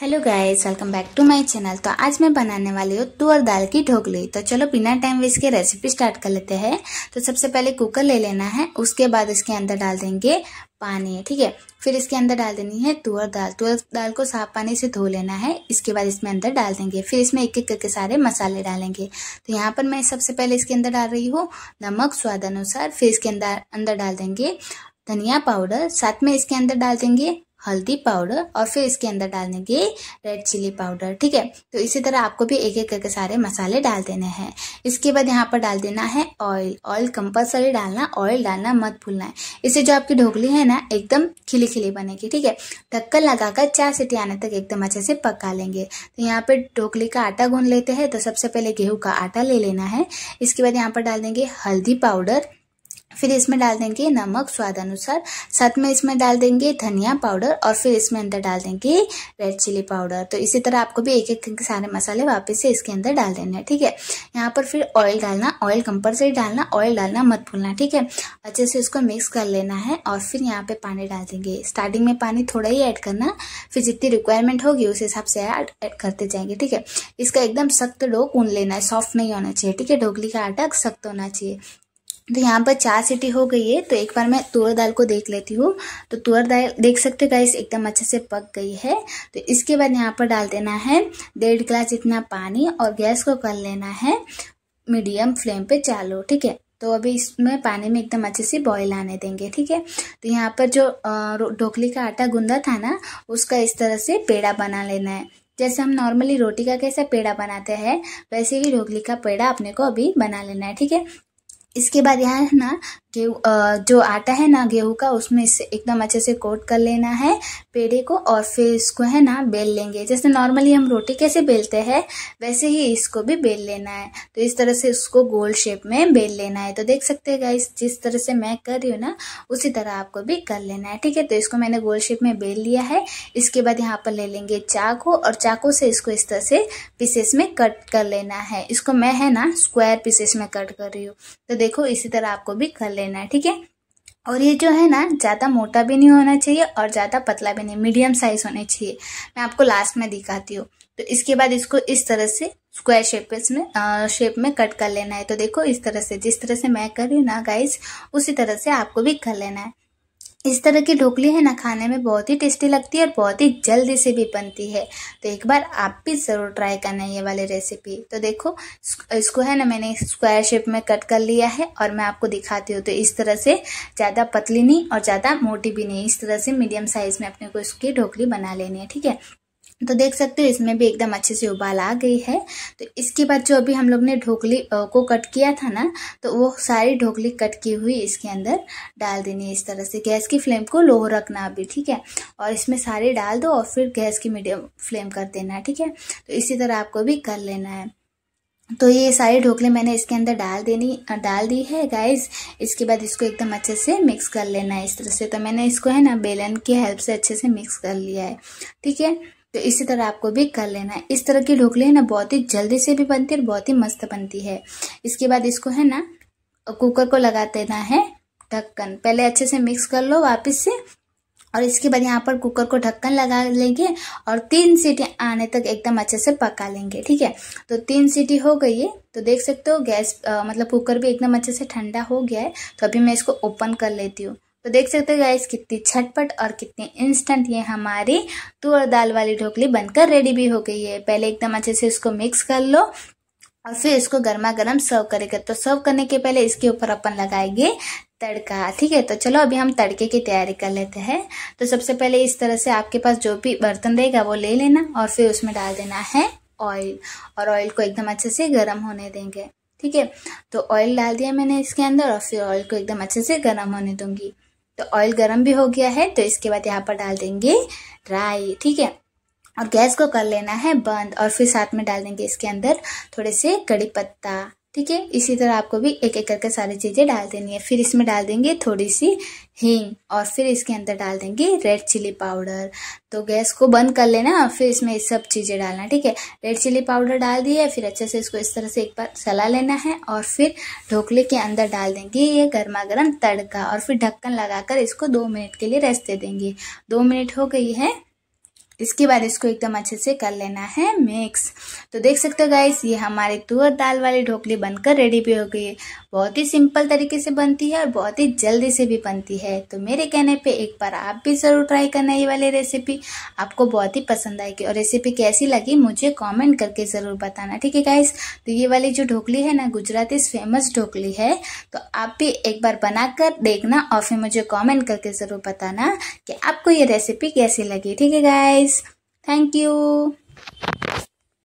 Hello guys welcome back to my channel तो आज मैं बनाने वाली हूँ तुअर दाल की ढोकली तो चलो बिना टाइम वेस्ट के रेसिपी स्टार्ट कर लेते हैं तो सबसे पहले कुकर ले लेना है उसके बाद इसके अंदर डाल देंगे पानी ठीक है फिर इसके अंदर डाल देनी है तुअर दाल तुअर दाल को साफ पानी से धो लेना है इसके बाद इसमें अंदर डाल देंगे फिर इसमें एक एक करके सारे मसाले डालेंगे तो यहाँ पर मैं सबसे पहले इसके अंदर डाल रही हूँ नमक स्वाद अनुसार फिर इसके अंदर अंदर डाल देंगे धनिया पाउडर साथ में इसके अंदर डाल देंगे हल्दी पाउडर और फिर इसके अंदर डालने की रेड चिली पाउडर ठीक है तो इसी तरह आपको भी एक एक करके सारे मसाले डाल देने हैं इसके बाद यहाँ पर डाल देना है ऑयल ऑयल कंपलसरी डालना ऑयल डालना मत भूलना है इससे जो आपकी ढोकली है ना एकदम खिली खिली बनेगी ठीक है ढक्कन लगाकर चार सीटी आने तक एकदम अच्छे से पका लेंगे तो यहाँ पर ढोकली का आटा गूंद लेते हैं तो सबसे पहले गेहूँ का आटा ले लेना है इसके बाद यहाँ पर डाल देंगे हल्दी पाउडर फिर इसमें डाल देंगे नमक स्वाद अनुसार साथ में इसमें डाल देंगे धनिया पाउडर और फिर इसमें अंदर डाल देंगे रेड चिली पाउडर तो इसी तरह आपको भी एक एक सारे मसाले वापस से इसके अंदर डाल देना है ठीक है यहाँ पर फिर ऑयल डालना ऑयल कंपलसरी डालना ऑयल डालना मत भूलना ठीक है अच्छे से उसको मिक्स कर लेना है और फिर यहाँ पे पानी डाल देंगे स्टार्टिंग में पानी थोड़ा ही ऐड करना फिर जितनी रिक्वायरमेंट होगी उस हिसाब से ऐड करते जाएंगे ठीक है इसका एकदम सख्त डो ऊन लेना है सॉफ्ट नहीं होना चाहिए ठीक है ढोकली का आटा सख्त होना चाहिए तो यहाँ पर चार सीटी हो गई है तो एक बार मैं तुअर दाल को देख लेती हूँ तो तुअर दाल देख सकते हो गाइस एकदम अच्छे से पक गई है तो इसके बाद यहाँ पर डाल देना है डेढ़ ग्लास इतना पानी और गैस को कर लेना है मीडियम फ्लेम पे चालू ठीक है तो अभी इसमें पानी में एकदम अच्छे से बॉईल आने देंगे ठीक है तो यहाँ पर जो ढोकली का आटा गूंदा था ना उसका इस तरह से पेड़ा बना लेना है जैसे हम नॉर्मली रोटी का कैसा पेड़ा बनाते हैं वैसे ही ढोकली का पेड़ा अपने को अभी बना लेना है ठीक है इसके बाद यहाँ है ना गेहूँ जो आटा है ना गेहूँ का उसमें इसे एकदम अच्छे से कोट कर लेना है पेड़े को और फिर इसको है ना बेल लेंगे जैसे नॉर्मली हम रोटी कैसे बेलते हैं वैसे ही इसको भी बेल लेना है तो इस तरह से इसको गोल शेप में बेल लेना है तो देख सकते हैं गाइस जिस तरह से मैं कर रही हूँ ना उसी तरह आपको भी कर लेना है ठीक है तो इसको मैंने गोल शेप में बेल लिया है इसके बाद यहाँ पर ले लेंगे चाकू और चाकू से इसको इस तरह से पीसेस में कट कर लेना है इसको मैं है ना स्क्वायर पीसेस में कट कर रही हूँ तो देखो इसी तरह आपको भी कर लेना है ठीक है और ये जो है ना ज़्यादा मोटा भी नहीं होना चाहिए और ज़्यादा पतला भी नहीं मीडियम साइज़ होना चाहिए मैं आपको लास्ट में दिखाती हूँ तो इसके बाद इसको इस तरह से स्क्वायर शेप में शेप में कट कर लेना है तो देखो इस तरह से जिस तरह से मैं कर रही हूँ ना गाइस उसी तरह से आपको भी कर लेना है इस तरह की ढोकली है ना खाने में बहुत ही टेस्टी लगती है और बहुत ही जल्दी से भी बनती है तो एक बार आप भी ज़रूर ट्राई करना ये वाली रेसिपी तो देखो इसको है ना मैंने स्क्वायर शेप में कट कर लिया है और मैं आपको दिखाती हूँ तो इस तरह से ज़्यादा पतली नहीं और ज़्यादा मोटी भी नहीं इस तरह से मीडियम साइज़ में अपने को इसकी ढोकली बना लेनी है ठीक है तो देख सकते हो इसमें भी एकदम अच्छे से उबाल आ गई है तो इसके बाद जो अभी हम लोग ने ढोकली को कट किया था ना तो वो सारी ढोकली कट की हुई इसके अंदर डाल देनी है इस तरह से गैस की फ्लेम को लो रखना अभी ठीक है और इसमें सारे डाल दो और फिर गैस की मीडियम फ्लेम कर देना है ठीक है तो इसी तरह आपको भी कर लेना है तो ये सारी ढोकले मैंने इसके अंदर डाल देनी डाल दी है गाइस इसके बाद इसको एकदम अच्छे से मिक्स कर लेना है इस तरह से तो मैंने इसको है ना बेलन की हेल्प से अच्छे से मिक्स कर लिया है ठीक है तो इसी तरह आपको भी कर लेना है इस तरह की ढोकले है ना बहुत ही जल्दी से भी बनती है और बहुत ही मस्त बनती है इसके बाद इसको है ना कुकर को लगा देना है ढक्कन पहले अच्छे से मिक्स कर लो वापस से और इसके बाद यहाँ पर कुकर को ढक्कन लगा लेंगे और तीन सीटी आने तक एकदम अच्छे से पका लेंगे ठीक है तो तीन सीटी हो गई है तो देख सकते हो गैस आ, मतलब कुकर भी एकदम अच्छे से ठंडा हो गया है तो अभी मैं इसको ओपन कर लेती हूँ तो देख सकते हो गाइस कितनी छटपट और कितने इंस्टेंट ये हमारी तुअर दाल वाली ढोकली बनकर रेडी भी हो गई है पहले एकदम अच्छे से इसको मिक्स कर लो और फिर इसको गर्मा गर्म सर्व करेगा तो सर्व करने के पहले इसके ऊपर अपन लगाएंगे तड़का ठीक है तो चलो अभी हम तड़के की तैयारी कर लेते हैं तो सबसे पहले इस तरह से आपके पास जो भी बर्तन रहेगा वो ले लेना और फिर उसमें डाल देना है ऑयल और ऑयल को एकदम अच्छे से गर्म होने देंगे ठीक है तो ऑयल डाल दिया मैंने इसके अंदर और फिर ऑयल को एकदम अच्छे से गर्म होने दूंगी तो ऑयल गर्म भी हो गया है तो इसके बाद यहाँ पर डाल देंगे राई ठीक है और गैस को कर लेना है बंद और फिर साथ में डाल देंगे इसके अंदर थोड़े से कड़ी पत्ता ठीक है इसी तरह आपको भी एक एक करके सारी चीज़ें डाल देनी है फिर इसमें डाल देंगे थोड़ी सी हींग और फिर इसके अंदर डाल देंगे रेड चिली पाउडर तो गैस को बंद कर लेना फिर इसमें इस सब चीज़ें डालना ठीक है रेड चिली पाउडर डाल दिया फिर अच्छे से इसको इस तरह से एक बार सला लेना है और फिर ढोकले के अंदर डाल देंगे ये गर्मा गर्म तड़का और फिर ढक्कन लगाकर इसको दो मिनट के लिए रेस्ट दे देंगे दो मिनट हो गई है इसके बाद इसको एकदम अच्छे से कर लेना है मिक्स तो देख सकते हो गाइस ये हमारे तुअर दाल वाली ढोकली बनकर रेडी भी हो गई है बहुत ही सिंपल तरीके से बनती है और बहुत ही जल्दी से भी बनती है तो मेरे कहने पे एक बार आप भी ज़रूर ट्राई करना ये वाली रेसिपी आपको बहुत ही पसंद आएगी और रेसिपी कैसी लगी मुझे कॉमेंट करके ज़रूर बताना ठीक है गाइस तो ये वाली जो ढोकली है ना गुजराती फेमस ढोकली है तो आप भी एक बार बनाकर देखना और फिर मुझे कॉमेंट करके ज़रूर बताना कि आपको ये रेसिपी कैसी लगी ठीक है गाइस guys. Thank you.